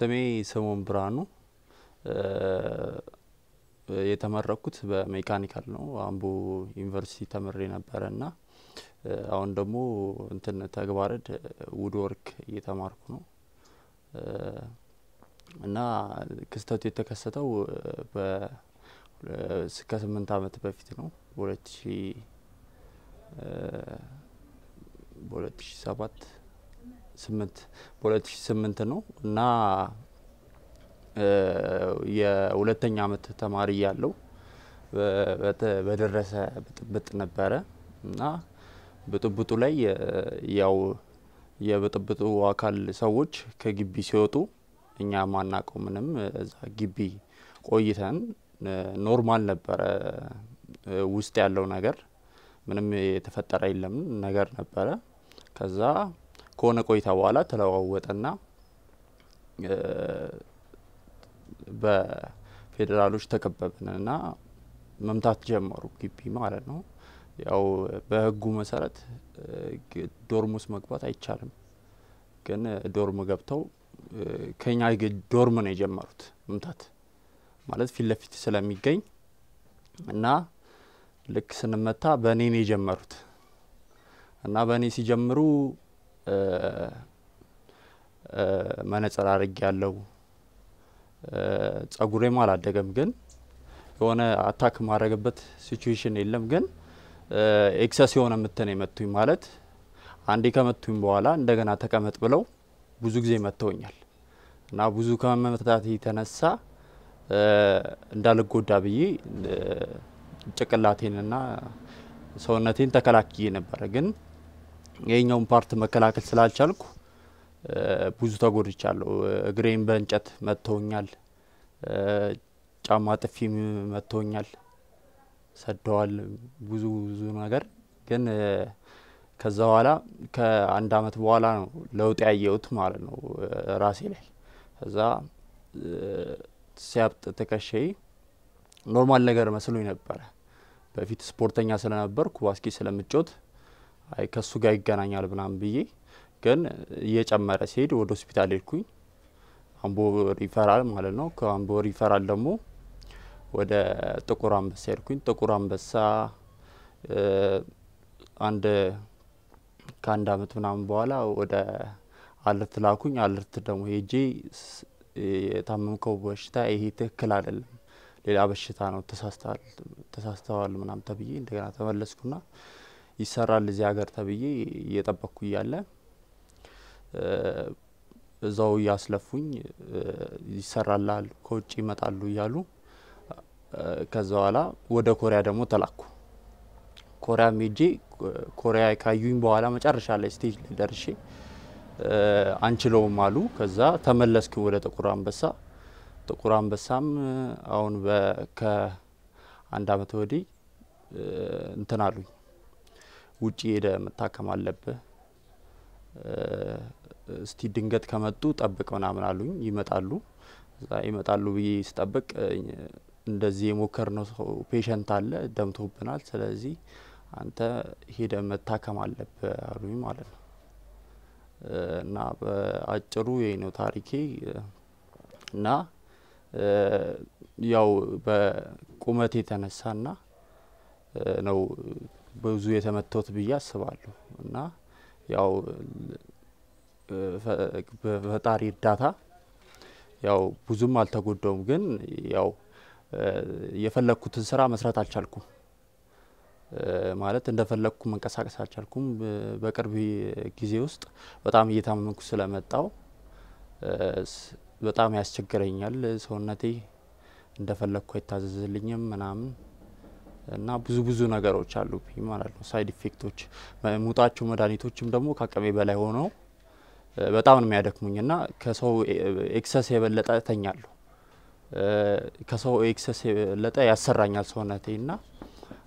ስሜ ስምኦን ብርሃኑ የተመረኩት በሜካኒካል ነው። አምቦ ዩኒቨርሲቲ ተምሬ ነበረ እና አሁን ደግሞ እንትን ተግባረድ ውድ ወርክ እየተማርኩ ነው እና ክስተቱ የተከሰተው ስምንት አመት በፊት ነው በሁለት ሺ ሰባት ስምንት በሁለት ሺ ስምንት ነው እና የሁለተኛ አመት ተማሪ ያለው በደረሰ ብጥብጥ ነበረ እና ብጥብጡ ላይ ያው የብጥብጡ አካል ሰዎች ከግቢ ሲወጡ እኛ ማናቀው ምንም እዛ ግቢ ቆይተን ኖርማል ነበረ ውስጥ ያለው ነገር ምንም የተፈጠረ የለም ነገር ነበረ ከዛ ከሆነ ቆይታ በኋላ ተለዋወጠና በፌዴራሎች ተከበብንና መምታት ጀመሩ ግቢ ማለት ነው። ያው በህጉ መሰረት ዶርም ውስጥ መግባት አይቻልም። ግን ዶርም ገብተው ከኛ ዶርም ነው የጀመሩት መምታት ማለት ፊት ለፊት ስለሚገኝ እና ልክ ስንመታ በእኔ ነው የጀመሩት እና በእኔ ሲጀምሩ መነጽር አርግ ያለው ጸጉሬም አላደገም፣ ግን የሆነ አታክ ማድረግበት ሲቹዌሽን የለም። ግን ኤክሰስ የሆነ ምትን የመቱኝ ማለት አንዴ ከመቱኝ በኋላ እንደገና ተቀመጥ ብለው ብዙ ጊዜ መተውኛል እና ብዙ ከመመታት የተነሳ እንዳልጎዳ ብዬ ጭቅላቴንና ሰውነቴን ተከላክዬ ነበረ ግን የኛውን ፓርት መከላከል ስላልቻልኩ ብዙ ተጎድቻለሁ። እግሬን በእንጨት መጥተውኛል። ጫማ ጥፊም መጥተውኛል፣ ሰደዋል። ብዙ ብዙ ነገር ግን ከዛ በኋላ ከአንድ አመት በኋላ ነው ለውጥ ያየሁት ማለት ነው ራሴ ላይ። ከዛ ሲያብጥ ትከሻዬ ኖርማል ነገር መስሎኝ ነበረ። በፊት ስፖርተኛ ስለነበርኩ ባስኬት ስለምጮት አይ ጋር ይገናኛል ምናምን ብዬ ግን እየጨመረ ሲሄድ ወደ ሆስፒታል ሄድኩኝ። አምቦ ሪፈራል ማለት ነው። ከአምቦ ሪፈራል ደግሞ ወደ ጥቁር አንበሳ ሄድኩኝ። ጥቁር አንበሳ አንድ ከአንድ አመት ምናምን በኋላ ወደ አለርት ላኩኝ። አለርት ደግሞ ሄጄ የታመምከው በሽታ ይሄ ትክክል አይደለም፣ ሌላ በሽታ ነው፣ ተሳስተዋል ምናምን ተብዬ እንደገና ተመለስኩና ይሰራል እዚህ ሀገር ተብዬ እየጠበቅኩ እያለ እዛው እያስለፉኝ ይሰራላል ከውጭ ይመጣሉ እያሉ ከዛ በኋላ ወደ ኮሪያ ደግሞ ተላኩ። ኮሪያ ሜጄ ኮሪያ ካዩኝ በኋላ መጨረሻ ላይ ስቴጅ ላይ ደርሼ አንችለውም አሉ። ከዛ ተመለስኩ ወደ ጥቁር አንበሳ። ጥቁር አንበሳም አሁን ከአንድ አመት ወዲህ እንትን አሉኝ ውጭ ሄደ መታከም አለብህ፣ እስቲ ድንገት ከመጡ ጠብቅ ምናምን አሉኝ። ይመጣሉ እዛ ይመጣሉ ብዬ ስጠብቅ እንደዚህ የሞከር ሰው ፔሸንት አለ ደምቶብናል፣ ስለዚህ አንተ ሄደ መታከም አለብህ አሉኝ ማለት ነው። እና በአጭሩ ይህ ነው ታሪኬ እና ያው በቁመት የተነሳ ና ነው ብዙ የተመተውት ብዬ አስባለሁ እና ያው በፈጣሪ እርዳታ ያው ብዙም አልተጎዳውም፣ ግን ያው የፈለግኩትን ስራ መስራት አልቻልኩም። ማለት እንደፈለግኩ መንቀሳቀስ አልቻልኩም። በቅርብ ጊዜ ውስጥ በጣም እየታመምኩ ስለመጣው በጣም ያስቸግረኛል። ሰውነቴ እንደፈለግኩ አይታዘዝልኝም ምናምን እና ብዙ ብዙ ነገሮች አሉብኝ ማለት ነው። ሳይድ ኢፌክቶች ሙጣቸው መድኃኒቶችም ደግሞ ከአቅሜ በላይ ሆነው በጣም ነው የሚያደክሙኝ እና ከሰው ኤክሰስ የበለጠ እተኛለሁ። ከሰው ኤክሰስ የበለጠ ያሰራኛል ሰውነቴ እና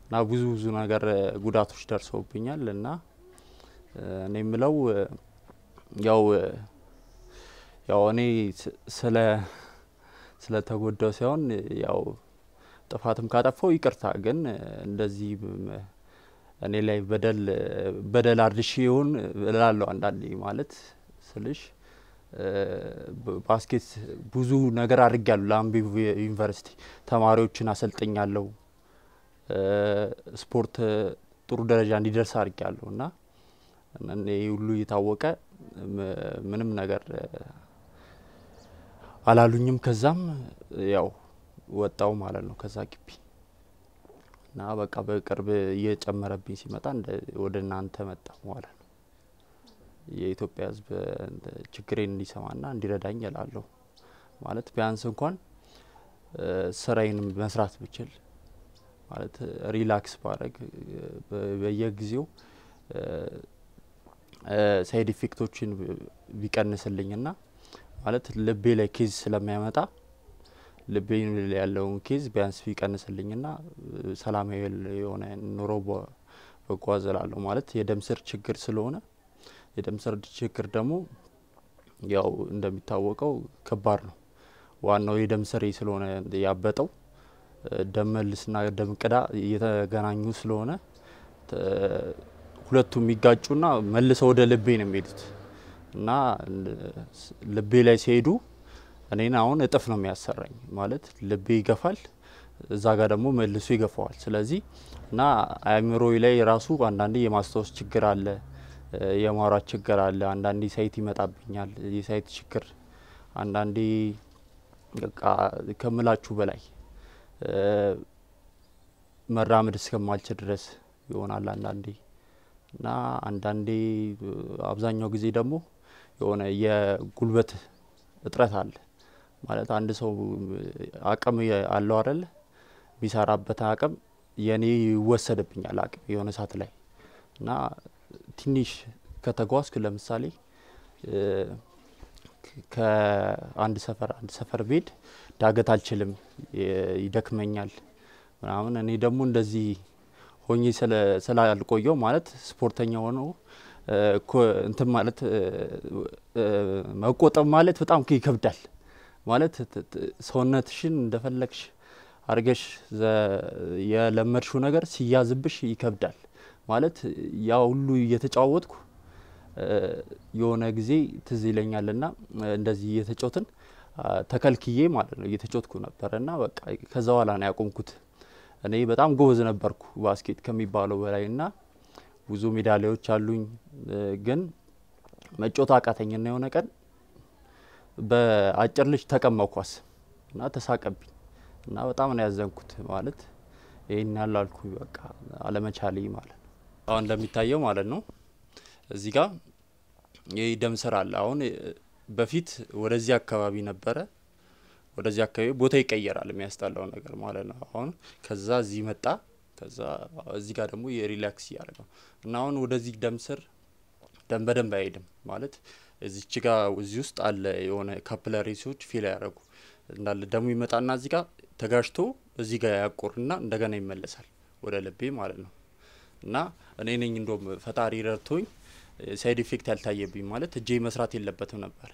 እና ብዙ ብዙ ነገር ጉዳቶች ደርሰውብኛል እና እኔ የምለው ያው ያው እኔ ስለ ስለተጎዳው ሳይሆን ያው ጥፋትም ካጠፋው ይቅርታ። ግን እንደዚህ እኔ ላይ በደል በደል አድርሼ ይሆን እላለሁ አንዳንዴ ማለት ስልሽ ባስኬት ብዙ ነገር አድርጊያለሁ። ለአምቢ ዩኒቨርሲቲ ተማሪዎችን አሰልጥኛለሁ። ስፖርት ጥሩ ደረጃ እንዲደርስ አድርጊያለሁ እና ሁሉ እየታወቀ ምንም ነገር አላሉኝም። ከዛም ያው ወጣው ማለት ነው ከዛ ግቢ እና በቃ በቅርብ እየጨመረብኝ ሲመጣ ወደ እናንተ መጣ ማለት ነው። የኢትዮጵያ ሕዝብ ችግሬን እንዲሰማና እንዲረዳኝ እላለሁ ማለት ቢያንስ እንኳን ስራዬን መስራት ብችል ማለት ሪላክስ ባረግ በየጊዜው ሳይድ ኢፌክቶችን ቢቀንስልኝና ማለት ልቤ ላይ ኬዝ ስለሚያመጣ ልቤ ያለውን ኬዝ ቢያንስ ቢቀንስልኝና ሰላማዊ የሆነ ኑሮ በጓዝ ማለት የደም ስር ችግር ስለሆነ የደም ስር ችግር ደግሞ ያው እንደሚታወቀው ከባድ ነው። ዋናው የደም ስሬ ስለሆነ ያበጠው ደም መልስና ደም ቅዳ እየተገናኙ ስለሆነ ሁለቱም የሚጋጩና መልሰው ወደ ልቤ ነው የሚሄዱት እና ልቤ ላይ ሲሄዱ እኔን አሁን እጥፍ ነው የሚያሰራኝ ማለት ልቤ ይገፋል፣ እዛ ጋር ደግሞ መልሱ ይገፋዋል። ስለዚህ እና አእምሮ ላይ ራሱ አንዳንዴ የማስታወስ ችግር አለ፣ የማውራት ችግር አለ። አንዳንዴ ሳይት ይመጣብኛል፣ የሳይት ችግር አንዳንዴ በቃ ከምላችሁ በላይ መራመድ እስከማልችል ድረስ ይሆናል አንዳንዴ እና አንዳንዴ አብዛኛው ጊዜ ደግሞ የሆነ የጉልበት እጥረት አለ ማለት አንድ ሰው አቅም አለው አይደለ? የሚሰራበት አቅም የኔ ይወሰድብኛል አቅም የሆነ ሰዓት ላይ እና ትንሽ ከተጓዝኩ ለምሳሌ ከአንድ ሰፈር አንድ ሰፈር ቤድ ዳገት አልችልም፣ ይደክመኛል ምናምን። እኔ ደግሞ እንደዚህ ሆኜ ስላልቆየው ማለት ስፖርተኛ ሆኖ እንትን ማለት መቆጠብ ማለት በጣም ይከብዳል። ማለት ሰውነትሽን እንደፈለግሽ አርገሽ የለመድሽው ነገር ሲያዝብሽ ይከብዳል። ማለት ያ ሁሉ እየተጫወትኩ የሆነ ጊዜ ትዝ ይለኛል ና እንደዚህ እየተጫወትን ተከልክዬ ማለት ነው እየተጫወትኩ ነበረ ና በቃ ከዛ በኋላ ነው ያቆምኩት። እኔ በጣም ጎበዝ ነበርኩ ባስኬት ከሚባለው በላይ ና ብዙ ሜዳሊያዎች አሉኝ። ግን መጮት አቃተኝና የሆነ ቀን በአጭር ልጅ ተቀማው ኳስ እና ተሳቀብኝ እና በጣም ነው ያዘንኩት። ማለት ይህን ያላልኩ በቃ አለመቻሌ ማለት ነው። አሁን እንደሚታየው ማለት ነው እዚህ ጋር ይህ ደም ስር አለ። አሁን በፊት ወደዚህ አካባቢ ነበረ። ወደዚህ አካባቢ ቦታ ይቀየራል፣ የሚያስጠላው ነገር ማለት ነው። አሁን ከዛ እዚህ መጣ፣ ከዛ እዚህ ጋር ደግሞ የሪላክስ እያደረገው እና አሁን ወደዚህ ደም ስር ደም በደንብ አይሄድም ማለት እዚች ጋ እዚህ ውስጥ አለ የሆነ ካፕላሪ ፊል ያደረጉ እንዳለ ደሙ ይመጣና እዚህ ጋ ተጋጅቶ እዚህ ጋር ያቆርና እንደገና ይመለሳል ወደ ልቤ ማለት ነው። እና እኔ ነኝ እንደም ፈጣሪ ረድቶኝ ሳይድ ኢፌክት ያልታየብኝ ማለት እጄ መስራት የለበትም ነበር።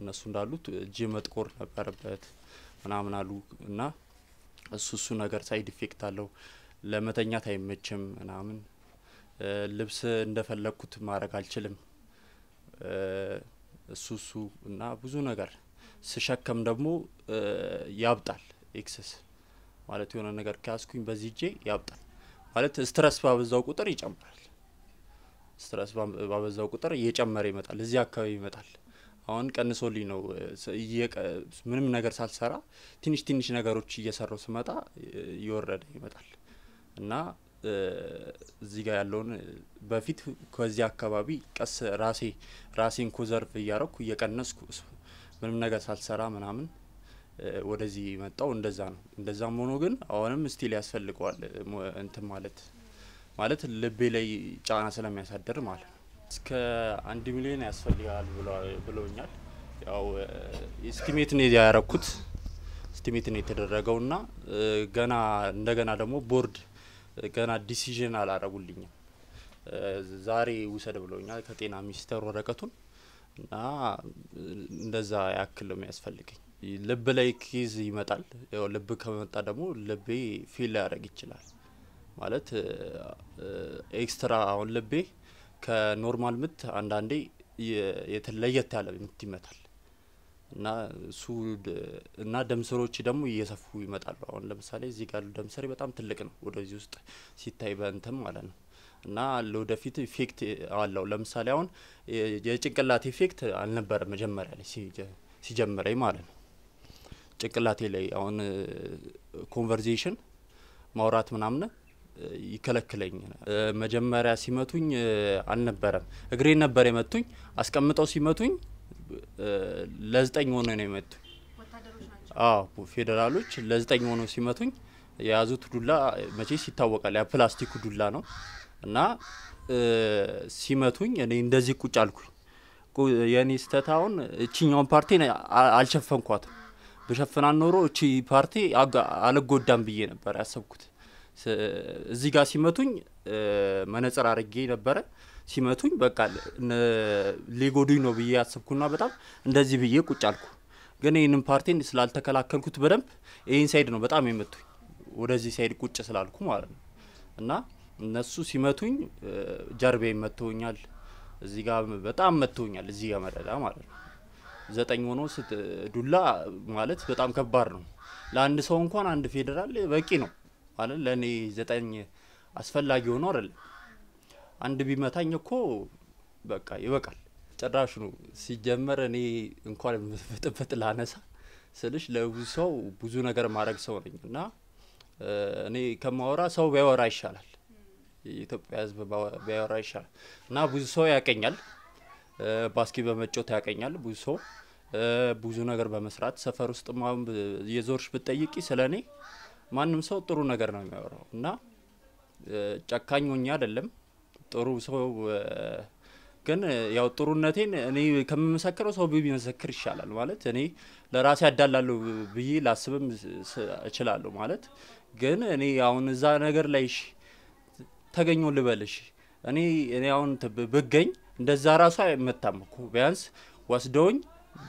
እነሱ እንዳሉት እጄ መጥቆር ነበረበት ምናምን አሉ እና እሱ እሱ ነገር ሳይድ ኢፌክት አለው። ለመተኛት አይመችም ምናምን ልብስ እንደፈለግኩት ማድረግ አልችልም። ሱሱ እና ብዙ ነገር ስሸከም ደግሞ ያብጣል። ኤክሰስ ማለት የሆነ ነገር ከያዝኩኝ በዚህ እጄ ያብጣል ማለት ስትረስ ባበዛው ቁጥር ይጨምራል። ስትረስ ባበዛው ቁጥር እየጨመረ ይመጣል፣ እዚህ አካባቢ ይመጣል። አሁን ቀንሶልኝ ነው። ምንም ነገር ሳልሰራ ትንሽ ትንሽ ነገሮች እየሰራው ስመጣ እየወረደ ይመጣል እና እዚህ ጋር ያለውን በፊት ከዚህ አካባቢ ቀስ ራሴ ራሴን ኮዘርቭ እያረኩ እየቀነስኩ ምንም ነገር ሳልሰራ ምናምን ወደዚህ መጣው። እንደዛ ነው። እንደዛም ሆኖ ግን አሁንም ስቲል ያስፈልገዋል እንትን ማለት ማለት ልቤ ላይ ጫና ስለሚያሳደር ማለት ነው። እስከ አንድ ሚሊዮን ያስፈልጋል ብለውኛል። ያው ስቲሜት ነው ያረኩት ስቲሜት ነው የተደረገውና ገና እንደገና ደግሞ ቦርድ ገና ዲሲዥን አላረጉልኝም። ዛሬ ውሰድ ብለውኛል ከጤና ሚኒስተር ወረቀቱን እና እንደዛ ያክል ነው የሚያስፈልገኝ። ልብ ላይ ኪዝ ይመጣል። ልብ ከመጣ ደግሞ ልቤ ፊል ያደረግ ይችላል። ማለት ኤክስትራ አሁን ልቤ ከኖርማል ምት አንዳንዴ ለየት ያለ ምት ይመታል። እና እሱ እና ደምሰሮች ደግሞ እየሰፉ ይመጣሉ። አሁን ለምሳሌ እዚህ ጋር ደም በጣም ትልቅ ነው ወደዚህ ውስጥ ሲታይ በእንትም ማለት ነው እና ለወደፊት ኢፌክት አለው። ለምሳሌ አሁን የጭንቅላት ኢፌክት አልነበረ መጀመሪያ ላይ ሲጀምረኝ ማለት ነው። ጭንቅላቴ ላይ አሁን ኮንቨርዜሽን ማውራት ምናምን ይከለክለኝ። መጀመሪያ ሲመቱኝ አልነበረም፣ እግሬ ነበር የመቱኝ። አስቀምጠው ሲመቱኝ ለዘጠኝ ሆነ ነው የመቱ። አዎ ፌዴራሎች ለዘጠኝ ሆኖ ሲመቱኝ የያዙት ዱላ መቼስ ይታወቃል፣ ያ ፕላስቲክ ዱላ ነው እና ሲመቱኝ እኔ እንደዚህ ቁጭ አልኩኝ። የእኔ ስህተት አሁን እችኛውን ፓርቲ አልሸፈንኳትም። በሸፍናን ኖሮ እቺ ፓርቲ አልጎዳም ብዬ ነበር ያሰብኩት። እዚህ ጋር ሲመቱኝ መነጽር አድርጌ ነበረ። ሲመቱኝ በቃ ሊጎዱኝ ነው ብዬ ያሰብኩና በጣም እንደዚህ ብዬ ቁጭ አልኩ። ግን ይህንን ፓርቲን ስላልተከላከልኩት በደንብ ይህን ሳይድ ነው በጣም የመቱኝ፣ ወደዚህ ሳይድ ቁጭ ስላልኩ ማለት ነው። እና እነሱ ሲመቱኝ ጀርቤ መተውኛል፣ እዚህ ጋር በጣም መተውኛል፣ እዚህ ጋር መረዳ ማለት ነው። ዘጠኝ ሆኖ ዱላ ማለት በጣም ከባድ ነው። ለአንድ ሰው እንኳን አንድ ፌዴራል በቂ ነው ማለት ለእኔ ዘጠኝ አስፈላጊ ሆኖ አይደለም። አንድ ቢመታኝ እኮ በቃ ይበቃል። ነው ሲጀመር እኔ እንኳን ብጥብጥ ላነሳ ስልሽ ለብዙ ሰው ብዙ ነገር ማድረግ ሰው ነኝ እና እኔ ከማወራ ሰው ቢያወራ ይሻላል፣ የኢትዮጵያ ሕዝብ ቢያወራ ይሻላል እና ብዙ ሰው ያቀኛል፣ ባስኪ በመጮት ያቀኛል ብዙ ሰው ብዙ ነገር በመስራት ሰፈር ውስጥ የዞርሽ ብትጠይቂ ስለ እኔ ማንም ሰው ጥሩ ነገር ነው የሚያወራው እና ጨካኝ ሆኜ አይደለም ጥሩ ሰው ግን ያው ጥሩነቴን እኔ ከምመሰክረው ሰው ቢመሰክር ይሻላል። ማለት እኔ ለራሴ ያዳላለሁ ብዬ ላስብም እችላለሁ። ማለት ግን እኔ አሁን እዛ ነገር ላይ ተገኘ ልበልሽ እኔ እኔ አሁን ብገኝ እንደዛ ራሱ አይመታም እኮ ቢያንስ ወስደውኝ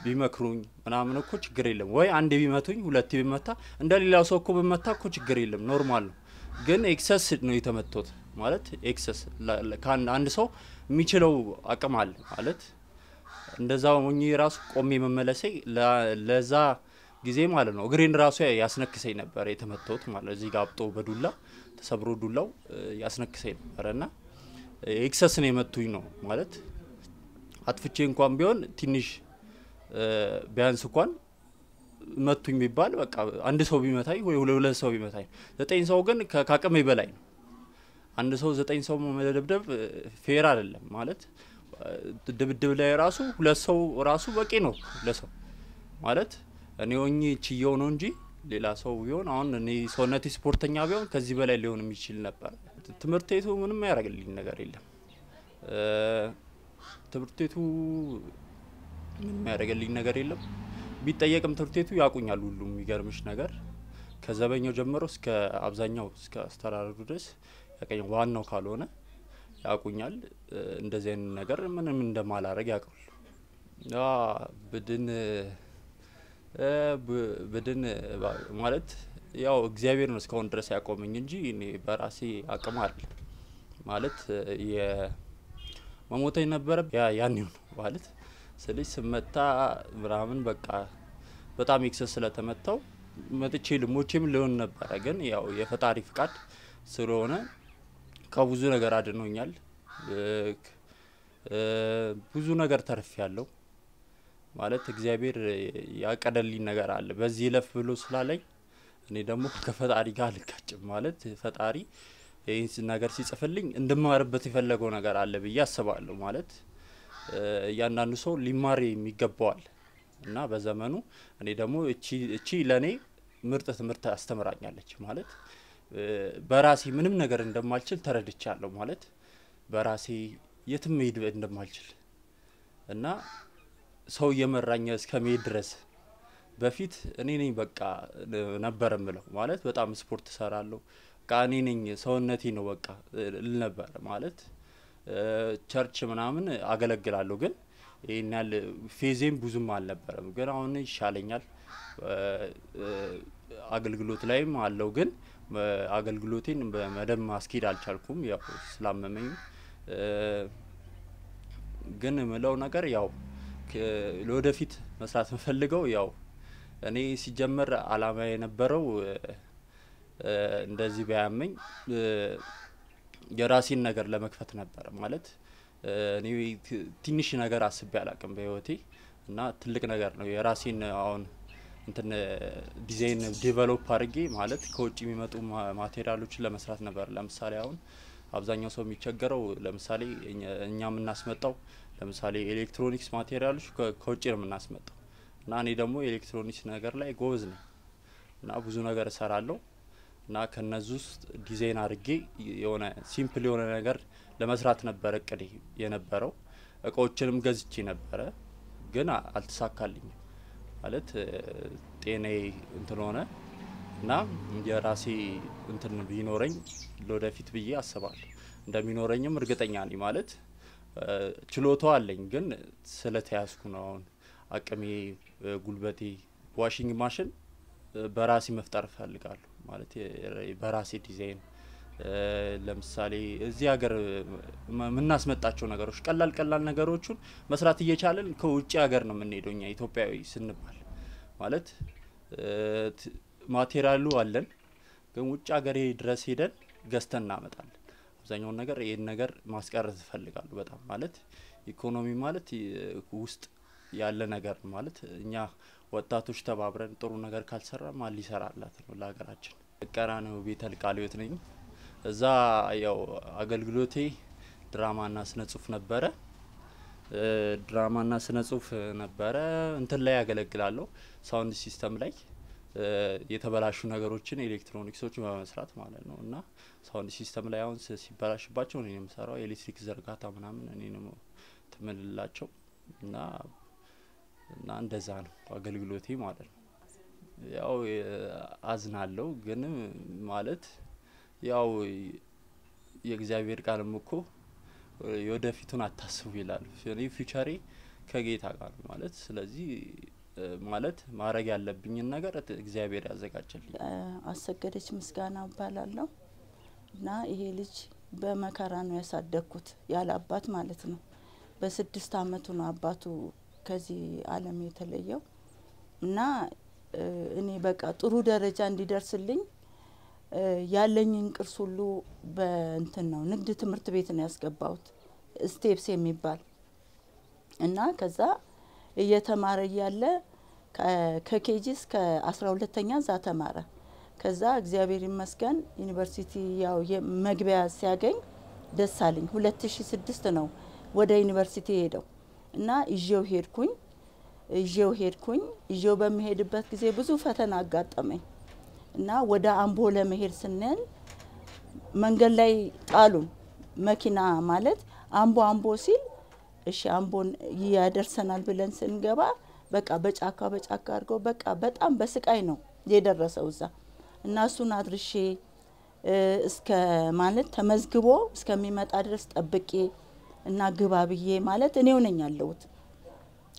ቢመክሩኝ ምናምን እኮ ችግር የለም ወይ አንድ ቢመቱኝ ሁለቴ ቢመታ እንደ ሌላው ሰው እኮ ብመታ እኮ ችግር የለም ኖርማል ነው። ግን ኤክሰስ ነው የተመቶት ማለት ኤክሰስ አንድ ሰው የሚችለው አቅም አለ ማለት እንደዛ ሆኜ ራሱ ቆሜ መመለሴ ለዛ ጊዜ ማለት ነው እግሬን ራሱ ያስነክሰኝ ነበር የተመተውት ማለት እዚህ ጋር አብጦ በዱላ ተሰብሮ ዱላው ያስነክሰኝ ነበረ እና ኤክሰስን የመቱኝ ነው ማለት አጥፍቼ እንኳን ቢሆን ትንሽ ቢያንስ እንኳን መቱኝ ቢባል በቃ አንድ ሰው ቢመታኝ ወይ ሁለት ሰው ቢመታኝ፣ ዘጠኝ ሰው ግን ከአቅሜ በላይ ነው። አንድ ሰው ዘጠኝ ሰው መደብደብ ፌር አይደለም ማለት ድብድብ ላይ ራሱ ሁለት ሰው ራሱ በቂ ነው ለሰው ማለት እኔ ሆኜ ችየው ነው እንጂ ሌላ ሰው ቢሆን አሁን እኔ ሰውነት ስፖርተኛ ቢሆን ከዚህ በላይ ሊሆን የሚችል ነበር። ትምህርት ቤቱ ምንም ያደረግልኝ ነገር የለም። ትምህርት ቤቱ ምንም ያደረገልኝ ነገር የለም። ቢጠየቅም ትምህርት ቤቱ ያቁኛል ሁሉም የሚገርምሽ ነገር ከዘበኛው ጀምሮ እስከ አብዛኛው እስከ አስተራረዱ ድረስ በቃ ዋናው ካልሆነ ያውቁኛል። እንደዚህ አይነት ነገር ምንም እንደማላረግ ያውቃሉ። ብድን ብድን ማለት ያው እግዚአብሔር ነው እስካሁን ድረስ ያቆመኝ እንጂ እኔ በራሴ አቅም አለ ማለት መሞት ነበረ ያኔው ነው ማለት ስለዚህ ስመታ ምናምን በቃ በጣም ኤክሰስ ስለተመታው መጥቼ ልሞቼም ሊሆን ነበረ፣ ግን ያው የፈጣሪ ፍቃድ ስለሆነ ከብዙ ነገር አድኖኛል። ብዙ ነገር ተርፍ ያለው ማለት እግዚአብሔር ያቀደልኝ ነገር አለ በዚህ ለፍ ብሎ ስላለኝ እኔ ደግሞ ከፈጣሪ ጋር አልጋጭም። ማለት ፈጣሪ ይህን ነገር ሲጽፍልኝ እንድማርበት የፈለገው ነገር አለ ብዬ አስባለሁ። ማለት እያንዳንዱ ሰው ሊማር የሚገባዋል እና በዘመኑ እኔ ደግሞ እቺ ለእኔ ምርጥ ትምህርት አስተምራኛለች ማለት በራሴ ምንም ነገር እንደማልችል ተረድቻለሁ። ማለት በራሴ የትም መሄድ እንደማልችል እና ሰው እየመራኝ እስከ መሄድ ድረስ በፊት እኔ ነኝ በቃ ነበር ምለው ማለት በጣም ስፖርት እሰራለሁ። በቃ እኔ ነኝ ሰውነቴ ነው በቃ እል ነበር ማለት ቸርች ምናምን አገለግላለሁ ግን ይህን ያል ፌዜም ብዙም አልነበረም። ግን አሁን ይሻለኛል፣ አገልግሎት ላይም አለው ግን አገልግሎቴን በመደብ ማስኬድ አልቻልኩም፣ ያው ስላመመኝ። ግን ምለው ነገር ያው ለወደፊት መስራት የምፈልገው ያው እኔ ሲጀመር አላማ የነበረው እንደዚህ ባያመኝ የራሴን ነገር ለመክፈት ነበር ማለት እኔ ትንሽ ነገር አስቤ አላቅም በህይወቴ እና ትልቅ ነገር ነው የራሴን አሁን እንትን ዲዛይን ዲቨሎፕ አድርጌ ማለት ከውጭ የሚመጡ ማቴሪያሎችን ለመስራት ነበር። ለምሳሌ አሁን አብዛኛው ሰው የሚቸገረው ለምሳሌ እኛ የምናስመጣው ለምሳሌ ኤሌክትሮኒክስ ማቴሪያሎች ከውጭ ነው የምናስመጣው እና እኔ ደግሞ ኤሌክትሮኒክስ ነገር ላይ ጎበዝ ነው እና ብዙ ነገር እሰራለሁ እና ከነዚህ ውስጥ ዲዛይን አድርጌ የሆነ ሲምፕል የሆነ ነገር ለመስራት ነበር እቅዴ የነበረው። እቃዎችንም ገዝቼ ነበረ ግን አልተሳካልኝም። ማለት ጤና እንትን ሆነ እና የራሴ እንትን ቢኖረኝ ለወደፊት ብዬ አስባለሁ። እንደሚኖረኝም እርግጠኛ ነኝ። ማለት ችሎታው አለኝ፣ ግን ስለተያዝኩ ነው። አሁን አቅሜ፣ ጉልበቴ ዋሽንግ ማሽን በራሴ መፍጠር እፈልጋለሁ። ማለት በራሴ ዲዛይን ለምሳሌ እዚህ ሀገር የምናስመጣቸው ነገሮች ቀላል ቀላል ነገሮቹን መስራት እየቻለን ከውጭ ሀገር ነው የምንሄደው እኛ ኢትዮጵያዊ ስንባል ማለት ማቴሪያሉ አለን፣ ግን ውጭ ሀገር ድረስ ሄደን ገዝተን እናመጣለን። አብዛኛውን ነገር ይህን ነገር ማስቀረት ይፈልጋሉ። በጣም ማለት ኢኮኖሚ ማለት ውስጥ ያለ ነገር ነው። ማለት እኛ ወጣቶች ተባብረን ጥሩ ነገር ካልሰራ ማን ሊሰራላት ነው ለሀገራችን? ቀራ ቀራንዮ ቤተልቃልዮት ነኝ። እዛ ያው አገልግሎቴ ድራማና ስነ ጽሁፍ ነበረ። ድራማና ስነ ጽሁፍ ነበረ። እንትን ላይ ያገለግላለሁ፣ ሳውንድ ሲስተም ላይ የተበላሹ ነገሮችን ኤሌክትሮኒክሶች በመስራት ማለት ነው። እና ሳውንድ ሲስተም ላይ አሁን ሲበላሽባቸው እኔ የምሰራው ኤሌክትሪክ ዘርጋታ ምናምን እኔ ነው ትምልላቸው እና እና እንደዛ ነው አገልግሎቴ ማለት ነው። ያው አዝናለሁ ግን ማለት ያው የእግዚአብሔር ቃልም እኮ የወደፊቱን አታስቡ ይላል። እኔ ከጌታ ጋር ማለት ስለዚህ ማለት ማድረግ ያለብኝን ነገር እግዚአብሔር ያዘጋጀልኝ። አሰገደች ምስጋና እባላለሁ እና ይሄ ልጅ በመከራ ነው ያሳደግኩት ያለ አባት ማለት ነው። በስድስት አመቱ ነው አባቱ ከዚህ ዓለም የተለየው እና እኔ በቃ ጥሩ ደረጃ እንዲደርስልኝ ያለኝን ቅርስ ሁሉ በእንትን ነው ንግድ ትምህርት ቤት ነው ያስገባሁት ስቴፕስ የሚባል እና ከዛ እየተማረ እያለ ከኬጂ እስከ አስራ ሁለተኛ እዛ ተማረ። ከዛ እግዚአብሔር ይመስገን ዩኒቨርሲቲ ያው መግቢያ ሲያገኝ ደስ አለኝ። ሁለት ሺ ስድስት ነው ወደ ዩኒቨርሲቲ ሄደው እና ይዤው ሄድኩኝ ይዤው ሄድኩኝ ይዤው በሚሄድበት ጊዜ ብዙ ፈተና አጋጠመኝ። እና ወደ አምቦ ለመሄድ ስንል መንገድ ላይ ጣሉን። መኪና ማለት አምቦ አምቦ ሲል እሺ አምቦን ያደርሰናል ብለን ስንገባ በቃ በጫካ በጫካ አድርገው በቃ በጣም በስቃይ ነው የደረሰው እዛ እና እሱን አድርሼ እስከ ማለት ተመዝግቦ እስከሚመጣ ድረስ ጠብቄ እና ግባ ብዬ ማለት እኔው ነኝ ያለሁት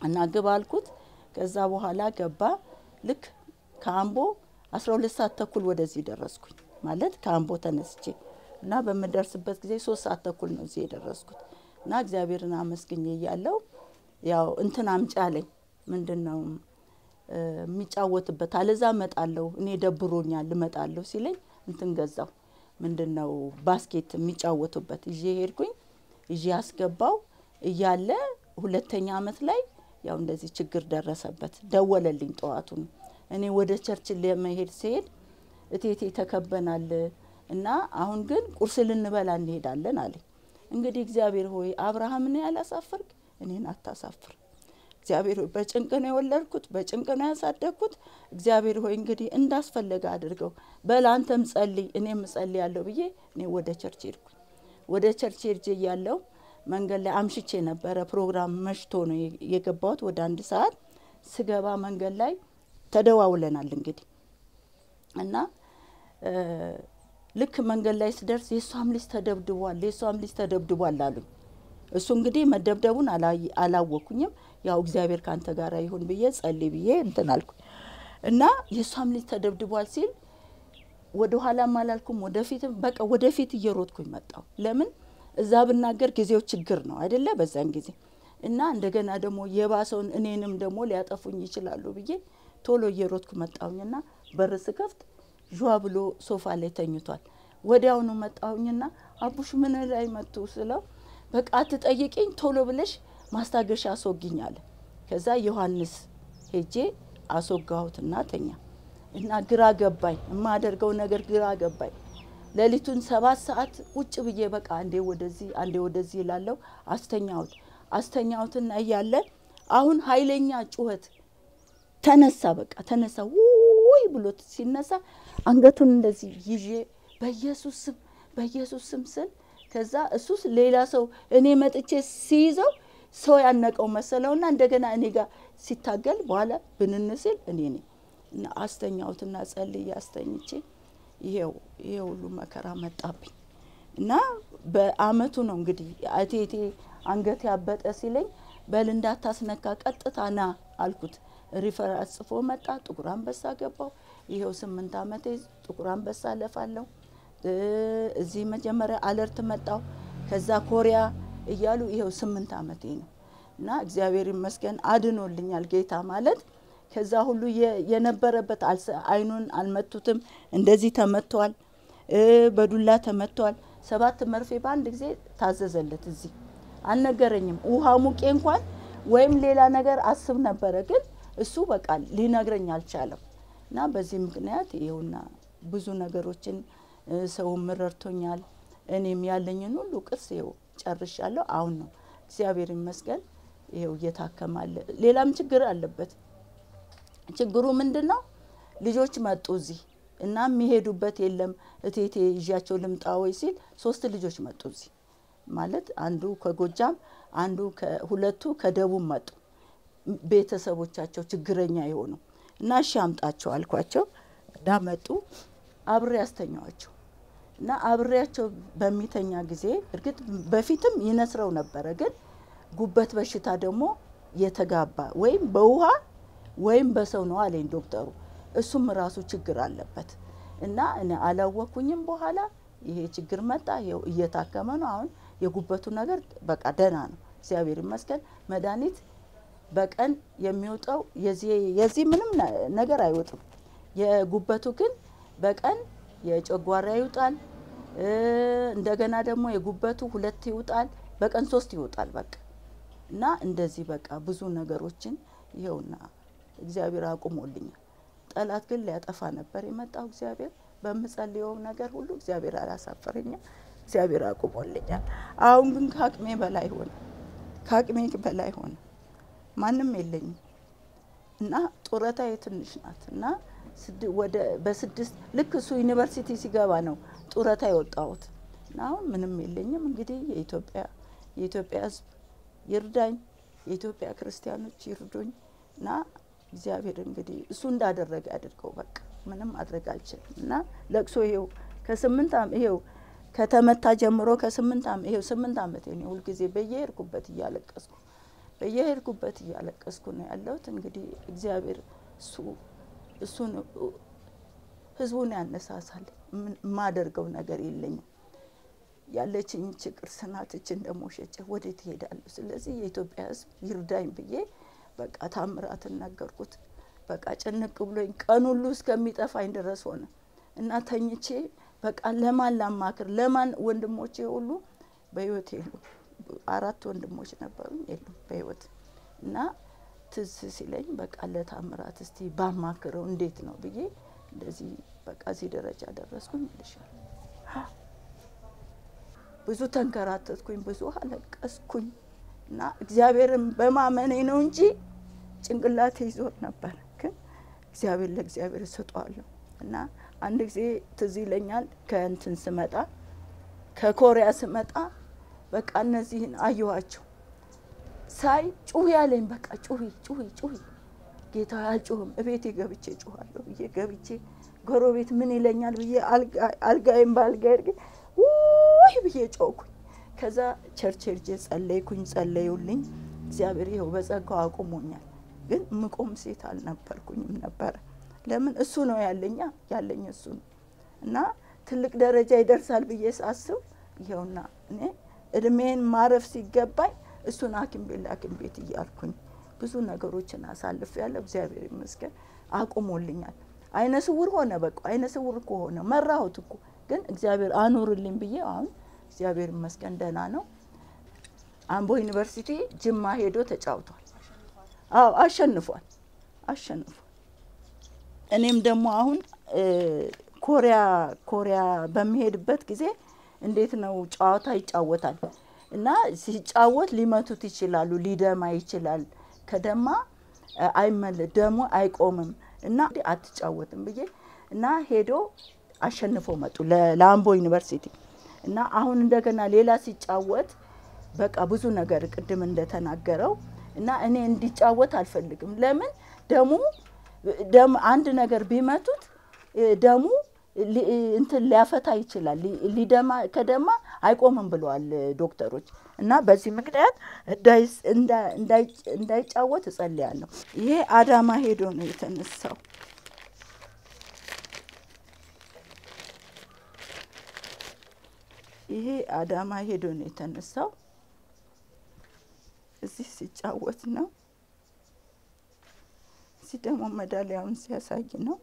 እና ግባ አልኩት። ከዛ በኋላ ገባ ልክ ከአምቦ አስራ ሁለት ሰዓት ተኩል ወደዚህ ደረስኩኝ ማለት ከአምቦ ተነስቼ እና በምደርስበት ጊዜ ሶስት ሰዓት ተኩል ነው እዚህ የደረስኩት እና እግዚአብሔርን አመስግኝ እያለው ያው እንትን አምጪ አለኝ። ምንድን ነው የሚጫወትበት አለዛ እመጣለሁ እኔ ደብሮኛል እመጣለሁ ሲለኝ እንትን ገዛው ምንድን ነው ባስኬት የሚጫወቱበት ይዤ ሄድኩኝ። ይዤ አስገባው እያለ ሁለተኛ አመት ላይ ያው እንደዚህ ችግር ደረሰበት። ደወለልኝ ጠዋቱን እኔ ወደ ቸርች ለመሄድ ሲሄድ እቴቴ ተከበናል እና አሁን ግን ቁርስ ልንበላ እንሄዳለን አለ። እንግዲህ እግዚአብሔር ሆይ አብርሃምን ያላሳፈርክ እኔን አታሳፍር። እግዚአብሔር ሆይ በጭንቅ ነው የወለድኩት፣ በጭንቅ ነው ያሳደግኩት። እግዚአብሔር ሆይ እንግዲህ እንዳስፈለገ አድርገው፣ በል ጸልይ፣ እኔም እጸልያለሁ ብዬ እኔ ወደ ቸርች ሄድኩኝ። ወደ ቸርች ሄጄ እያለሁ መንገድ ላይ አምሽቼ ነበረ። ፕሮግራም መሽቶ ነው የገባሁት ወደ አንድ ሰዓት ስገባ መንገድ ላይ ተደዋውለናል እንግዲህ እና ልክ መንገድ ላይ ስደርስ የእሷም ልጅ ተደብድቧል፣ የእሷም ልጅ ተደብድቧል አሉኝ። እሱ እንግዲህ መደብደቡን አላወኩኝም። ያው እግዚአብሔር ከአንተ ጋር ይሁን ብዬ ጸልይ ብዬ እንትን አልኩኝ እና የእሷም ልጅ ተደብድቧል ሲል ወደ ኋላም አላልኩም፣ ወደፊትም በቃ ወደፊት እየሮጥኩኝ መጣሁ። ለምን እዛ ብናገር ጊዜው ችግር ነው አይደለ? በዛን ጊዜ እና እንደገና ደግሞ የባሰውን እኔንም ደግሞ ሊያጠፉኝ ይችላሉ ብዬ ቶሎ እየሮጥኩ መጣሁኝና በር ስከፍት ዥዋ ብሎ ሶፋ ላይ ተኝቷል። ወዲያውኑ መጣሁኝና አቡሽ ምን ላይ መጡ ስለው በቃ አትጠይቂኝ ቶሎ ብለሽ ማስታገሻ አስወግኝ አለ። ከዛ ዮሐንስ ሄጄ አስወጋሁትና ተኛ እና ግራ ገባኝ። የማደርገው ነገር ግራ ገባኝ። ሌሊቱን ሰባት ሰዓት ውጭ ብዬ በቃ አንዴ ወደዚህ አንዴ ወደዚህ ላለው አስተኛሁት። አስተኛሁትና እያለ አሁን ኃይለኛ ጩኸት ተነሳ። በቃ ተነሳ ውይ ብሎ ሲነሳ አንገቱን እንደዚህ ይዤ በኢየሱስ ስም በኢየሱስ ስም ስል ከዛ እሱስ ሌላ ሰው እኔ መጥቼ ሲይዘው ሰው ያነቀው መሰለውና እንደገና እኔ ጋር ሲታገል በኋላ ብንን ሲል እኔ ነኝ እና አስተኛሁትና ጸልዬ አስተኝቼ ይሄው ይሄ ሁሉ መከራ መጣብኝ እና በአመቱ ነው እንግዲህ እቴቴ አንገት ያበጠ ሲለኝ በል እንዳታስነካ ቀጥታ ና አልኩት። ሪፈር አጽፎ መጣ። ጥቁር አንበሳ ገባው። ይኸው ስምንት ዓመቴ ጥቁር አንበሳ አለፋለሁ። እዚህ መጀመሪያ አለርት መጣው፣ ከዛ ኮሪያ እያሉ ይኸው ስምንት ዓመቴ ነው እና እግዚአብሔር ይመስገን አድኖልኛል ጌታ ማለት ከዛ ሁሉ የነበረበት አይኑን አልመቱትም፣ እንደዚህ ተመቷል፣ በዱላ ተመቷል። ሰባት መርፌ በአንድ ጊዜ ታዘዘለት። እዚህ አልነገረኝም። ውሃ ሙቄ እንኳን ወይም ሌላ ነገር አስብ ነበረ ግን እሱ በቃ ሊነግረኝ አልቻለም። እና በዚህ ምክንያት ይኸውና ብዙ ነገሮችን ሰውም ረድቶኛል። እኔም ያለኝን ሁሉ ቅርስ ይኸው ጨርሻለሁ። አሁን ነው እግዚአብሔር ይመስገን ይኸው እየታከማለ። ሌላም ችግር አለበት። ችግሩ ምንድን ነው? ልጆች መጡ እዚህ እና የሚሄዱበት የለም። እቴቴ ይዣቸው ልምጣ ወይ ሲል ሶስት ልጆች መጡ እዚህ ማለት አንዱ ከጎጃም አንዱ ሁለቱ ከደቡብ መጡ። ቤተሰቦቻቸው ችግረኛ የሆኑ እና እሺ አምጣቸው አልኳቸው። ዳመጡ አብሬ ያስተኛዋቸው እና አብሬያቸው በሚተኛ ጊዜ እርግጥ በፊትም ይነስረው ነበረ፣ ግን ጉበት በሽታ ደግሞ የተጋባ ወይም በውሃ ወይም በሰው ነው አለኝ ዶክተሩ። እሱም ራሱ ችግር አለበት እና እኔ አላወኩኝም። በኋላ ይሄ ችግር መጣ፣ እየታከመ ነው አሁን። የጉበቱ ነገር በቃ ደህና ነው፣ እግዚአብሔር ይመስገን። መድኃኒት በቀን የሚወጣው የዚህ ምንም ነገር አይወጥም። የጉበቱ ግን በቀን የጨጓራ ይውጣል። እንደገና ደግሞ የጉበቱ ሁለት ይውጣል፣ በቀን ሶስት ይወጣል። በቃ እና እንደዚህ በቃ ብዙ ነገሮችን ይኸውና እግዚአብሔር አቁሞልኛል። ጠላት ግን ሊያጠፋ ነበር የመጣው። እግዚአብሔር በምጸልየው ነገር ሁሉ እግዚአብሔር አላሳፈረኛል። እግዚአብሔር አቁሞልኛል። አሁን ግን ከአቅሜ በላይ ሆነ፣ ከአቅሜ በላይ ሆነ። ማንም የለኝም እና ጡረታ የትንሽ ናት እና ወደ በስድስት ልክ እሱ ዩኒቨርሲቲ ሲገባ ነው ጡረታ የወጣሁት እና አሁን ምንም የለኝም። እንግዲህ የኢትዮጵያ የኢትዮጵያ ሕዝብ ይርዳኝ፣ የኢትዮጵያ ክርስቲያኖች ይርዱኝ እና እግዚአብሔር እንግዲህ እሱ እንዳደረገ ያደርገው በቃ ምንም ማድረግ አልችልም እና ለቅሶ ይሄው ከስምንት ይሄው ከተመታ ጀምሮ ከስምንት ይሄው ስምንት ዓመት ሁልጊዜ በየሄድኩበት እያለቀስኩ በየሄድኩበት እያለቀስኩ ነው ያለሁት። እንግዲህ እግዚአብሔር እሱ እሱን ህዝቡን ያነሳሳል። የማደርገው ነገር የለኝም። ያለችኝ ችግር ስናትችን ደግሞ ሸጬ ወዴት እሄዳለሁ? ስለዚህ የኢትዮጵያ ህዝብ ይርዳኝ ብዬ በቃ ታምራትን ነገርኩት። በቃ ጭንቅ ብሎኝ ቀን ሁሉ እስከሚጠፋኝ ድረስ ሆነ እና ተኝቼ በቃ ለማን ላማክር? ለማን ወንድሞቼ ሁሉ በህይወት የሉም። አራት ወንድሞች ነበሩኝ የሉም በህይወት እና ትዝ ሲለኝ በቃ ለታምራት እስቲ ባማክረው እንዴት ነው ብዬ እንደዚህ በቃ እዚህ ደረጃ ደረስኩኝ ይልሻል። ብዙ ተንከራተትኩኝ፣ ብዙ አለቀስኩኝ እና እግዚአብሔርን በማመኔ ነው እንጂ ጭንቅላቴ ይዞር ነበር። ግን እግዚአብሔር ለእግዚአብሔር እሰጠዋለሁ እና አንድ ጊዜ ትዝ ይለኛል ከእንትን ስመጣ ከኮሪያ ስመጣ በቃ እነዚህን አየኋቸው ሳይ ጩህ ያለኝ በቃ ጩሂ ጩህ ጩህ ጌታ አልጮህም፣ እቤቴ ገብቼ ጮኋለሁ ብዬ ገብቼ ጎረቤት ምን ይለኛል ብዬ አልጋይም በአልጋ ርጌ ውይ ብዬ ጮኩኝ። ከዛ ቸርች ሄጄ ጸለይኩኝ። ጸለዩልኝ። እግዚአብሔር ይኸው በጸጋው አቁሞኛል። ግን ምቆም ሴት አልነበርኩኝም ነበረ። ለምን እሱ ነው ያለኛ ያለኝ እሱ ነው እና ትልቅ ደረጃ ይደርሳል ብዬ ሳስብ ይኸውና እኔ እድሜን ማረፍ ሲገባኝ እሱን ሐኪም ቤት ሐኪም ቤት እያልኩኝ ብዙ ነገሮችን አሳልፍ ያለ እግዚአብሔር ይመስገን አቁሞልኛል። አይነ ስውር ሆነ በቃ አይነ ስውር እኮ ሆነ መራሁት እኮ ግን እግዚአብሔር አኖርልኝ ብዬ አሁን እግዚአብሔር ይመስገን ደህና ነው። አምቦ ዩኒቨርሲቲ ጅማ ሄዶ ተጫውቷል። አዎ አሸንፏል፣ አሸንፏል። እኔም ደግሞ አሁን ኮሪያ ኮሪያ በሚሄድበት ጊዜ እንዴት ነው ጨዋታ ይጫወታል እና ሲጫወት ሊመቱት ይችላሉ፣ ሊደማ ይችላል። ከደማ አይመለ ደሞ አይቆምም እና አትጫወትም ብዬ እና ሄዶ አሸንፎ መጡ ለላምቦ ዩኒቨርሲቲ እና አሁን እንደገና ሌላ ሲጫወት በቃ ብዙ ነገር ቅድም እንደተናገረው እና እኔ እንዲጫወት አልፈልግም። ለምን ደሙ አንድ ነገር ቢመቱት ደሙ እንትን ሊያፈታ ይችላል። ሊደማ ከደማ አይቆምም ብለዋል ዶክተሮች። እና በዚህ ምክንያት እንዳይጫወት እጸልያለሁ። ይሄ አዳማ ሄዶ ነው የተነሳው። ይሄ አዳማ ሄዶ ነው የተነሳው። እዚህ ሲጫወት ነው። እዚህ ደግሞ መዳሊያውን ሲያሳይ ነው።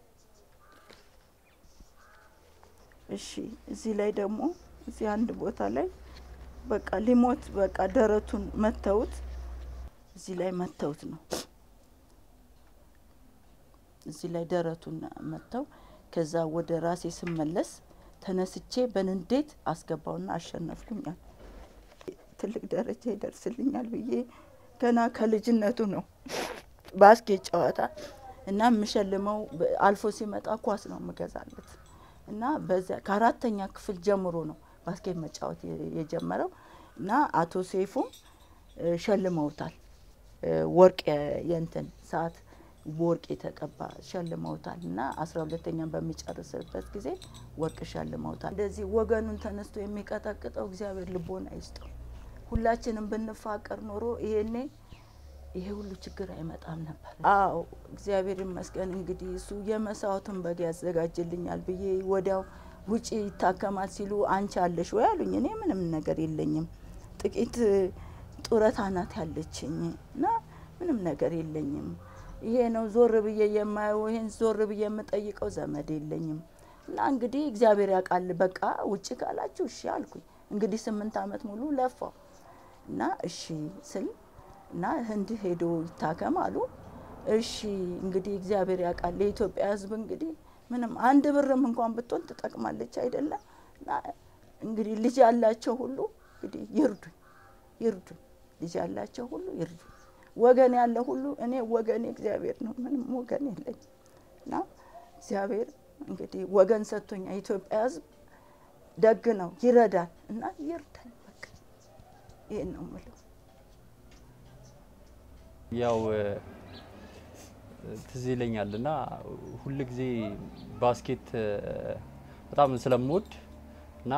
እሺ እዚህ ላይ ደግሞ እዚህ አንድ ቦታ ላይ በቃ ሊሞት በቃ ደረቱን መተውት እዚህ ላይ መተውት ነው። እዚህ ላይ ደረቱን መተው። ከዛ ወደ ራሴ ስመለስ ተነስቼ በንዴት አስገባውና አሸነፍኩኛል። ትልቅ ደረጃ ይደርስልኛል ብዬ ገና ከልጅነቱ ነው ባስኬት ጨዋታ እና የምሸልመው አልፎ ሲመጣ ኳስ ነው የምገዛለት። እና ከአራተኛ ክፍል ጀምሮ ነው ባስኬት መጫወት የጀመረው እና አቶ ሴፉ ሸልመውታል። ወርቅ የንትን ሰዓት በወርቅ የተቀባ ሸልመውታል እና አስራ ሁለተኛን በሚጨርስበት ጊዜ ወርቅ ሸልመውታል። እንደዚህ ወገኑን ተነስቶ የሚቀጠቅጠው እግዚአብሔር ልቦና ይስጠው። ሁላችንም ብንፋቀር ኖሮ ይሄኔ ይሄ ሁሉ ችግር አይመጣም ነበር። አዎ እግዚአብሔር ይመስገን። እንግዲህ እሱ የመስዋዕቱን በግ ያዘጋጅልኛል ብዬ ወዲያው ውጪ ይታከማል ሲሉ አንቺ አለሽ ወይ አሉኝ። እኔ ምንም ነገር የለኝም፣ ጥቂት ጡረታ ናት ያለችኝ እና ምንም ነገር የለኝም። ይሄ ነው ዞር ብዬ የማየው፣ ይሄን ዞር ብዬ የምጠይቀው ዘመድ የለኝም እና እንግዲህ እግዚአብሔር ያውቃል። በቃ ውጭ ካላችሁ እሺ አልኩኝ። እንግዲህ ስምንት ዓመት ሙሉ ለፋው እና እሺ ስል እና ህንድ ሄዶ ይታከም አሉ። እሺ እንግዲህ እግዚአብሔር ያውቃል። የኢትዮጵያ ህዝብ እንግዲህ ምንም አንድ ብርም እንኳን ብትሆን ትጠቅማለች አይደለም። እና እንግዲህ ልጅ ያላቸው ሁሉ እንግዲህ ይርዱኝ ይርዱኝ፣ ልጅ ያላቸው ሁሉ ይርዱኝ። ወገን ያለ ሁሉ እኔ ወገኔ እግዚአብሔር ነው፣ ምንም ወገን የለኝ እና እግዚአብሔር እንግዲህ ወገን ሰጥቶኛ የኢትዮጵያ ህዝብ ደግ ነው፣ ይረዳል እና ይርዳል። በቃ ይህን ነው የምለው። ያው ትዝ ይለኛል እና ሁል ጊዜ ባስኬት በጣም ስለምወድ እና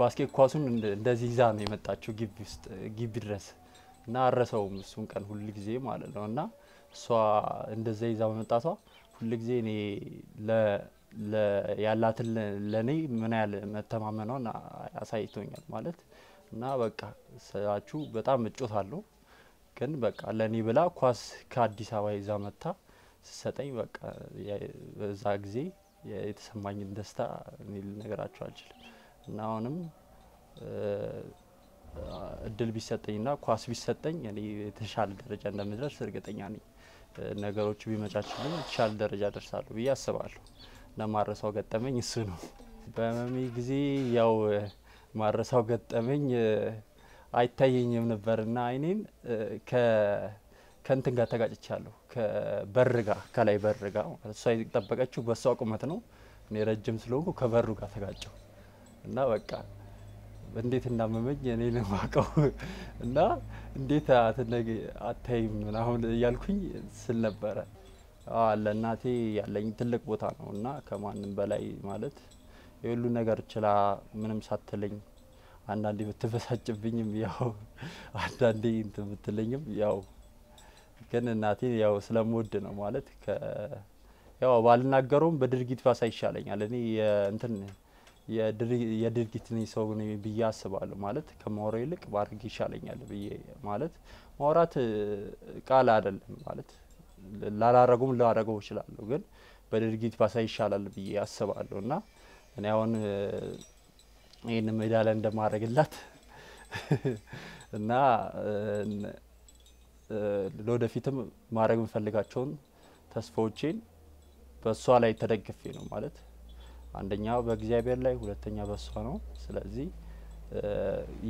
ባስኬት ኳሱን እንደዚህ ይዛ ነው የመጣችው ግቢ ውስጥ ግቢ ድረስ እና አረሰውም እሱን ቀን ሁል ጊዜ ማለት ነው እና እሷ እንደዛ ይዛ በመጣቷ ሁል ጊዜ እኔ ያላትን ለእኔ ምን ያህል መተማመኗን አሳይቶኛል ማለት እና በቃ ስላችሁ በጣም እጮታለሁ ግን በቃ ለእኔ ብላ ኳስ ከአዲስ አበባ ይዛ መታ ስሰጠኝ በቃ በዛ ጊዜ የተሰማኝን ደስታ እኔ ልነግራቸው አልችልም እና አሁንም እድል ቢሰጠኝና ኳስ ቢሰጠኝ እኔ የተሻለ ደረጃ እንደምደርስ እርግጠኛ ነኝ። ነገሮቹ ቢመቻችልኝ የተሻለ ደረጃ ደርሳሉ ብዬ አስባለሁ። ለማረሳው ገጠመኝ እሱ ነው። በህመሜ ጊዜ ያው ማረሳው ገጠመኝ አይታየኝም ነበርና አይኔን ከእንትን ጋር ተጋጭቻለሁ። ከበር ጋር ከላይ በር ጋር እሷ የጠበቀችው በእሷ ቁመት ነው። እኔ ረጅም ስለሆንኩ ከበሩ ጋር ተጋጨው እና በቃ እንዴት እንዳመመኝ እኔ ነው የማውቀው። እና እንዴት አትነግ አታይም አሁን እያልኩኝ ስል ነበረ። ለእናቴ ያለኝ ትልቅ ቦታ ነው እና ከማንም በላይ ማለት የሁሉ ነገር ችላ ምንም ሳትለኝ አንዳንዴ ብትበሳጭብኝም ያው አንዳንዴ እንትን ብትለኝም ያው ግን እናቴ ያው ስለምወድ ነው ማለት ያው ባልናገረውም በድርጊት ባሳ ይሻለኛል። እኔ እንትን የድርጊት ሰው ብዬ አስባለሁ ማለት ከማውራ ይልቅ ባድርግ ይሻለኛል ብዬ ማለት ማውራት ቃል አይደለም ማለት ላላረጉም ላረገው እችላለሁ፣ ግን በድርጊት ባሳ ይሻላል ብዬ አስባለሁ እና እኔ አሁን ይህን ሜዳ ላይ እንደማድረግላት እና ለወደፊትም ማድረግ የምፈልጋቸውን ተስፋዎቼን በእሷ ላይ ተደግፌ ነው ማለት አንደኛ በእግዚአብሔር ላይ፣ ሁለተኛ በእሷ ነው። ስለዚህ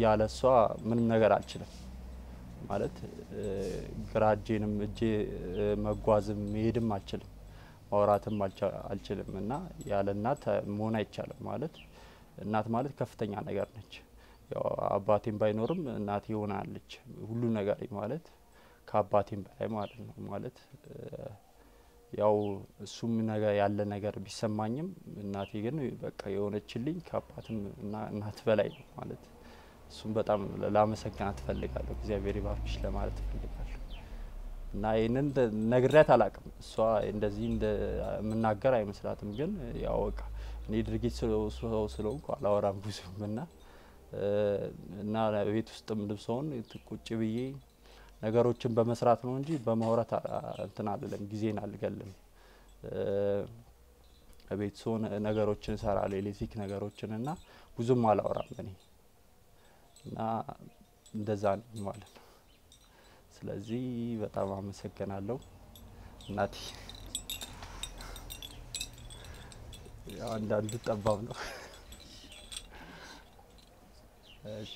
ያለ እሷ ምንም ነገር አልችልም ማለት ግራ እጄ መጓዝም መሄድም አልችልም ማውራትም አልችልም እና ያለ እናት መሆን አይቻልም ማለት እናት ማለት ከፍተኛ ነገር ነች። ያው አባቴም ባይኖርም እናቴ ይሆናለች ሁሉ ነገር ማለት ከአባቴም በላይ ማለት ነው ማለት ያው እሱም ያለ ነገር ቢሰማኝም እናቴ ግን በቃ የሆነችልኝ ከአባትም እናት በላይ ነው ማለት እሱም በጣም ላመሰግናት እፈልጋለሁ። እግዚአብሔር ይባርክሽ ለማለት እፈልጋለሁ እና ይህንን ነግሬያት አላቅም። እሷ እንደዚህ የምናገር አይመስላትም፣ ግን ያው በቃ እኔ ድርጊት ሰው ስለሆንኩ አላወራም ብዙም እና እና ቤት ውስጥም ልብሰውን ቁጭ ብዬ ነገሮችን በመስራት ነው እንጂ በማውራት እንትን አልልም፣ ጊዜን አልገልም። ቤት ስሆን ነገሮችን እሰራለሁ፣ ኤሌክትሪክ ነገሮችን እና ብዙም አላወራም እኔ እና እንደዛ ነኝ ማለት ነው። ስለዚህ በጣም አመሰግናለሁ እናቴ። አንዳንዱ ጠባብ ነው። እሺ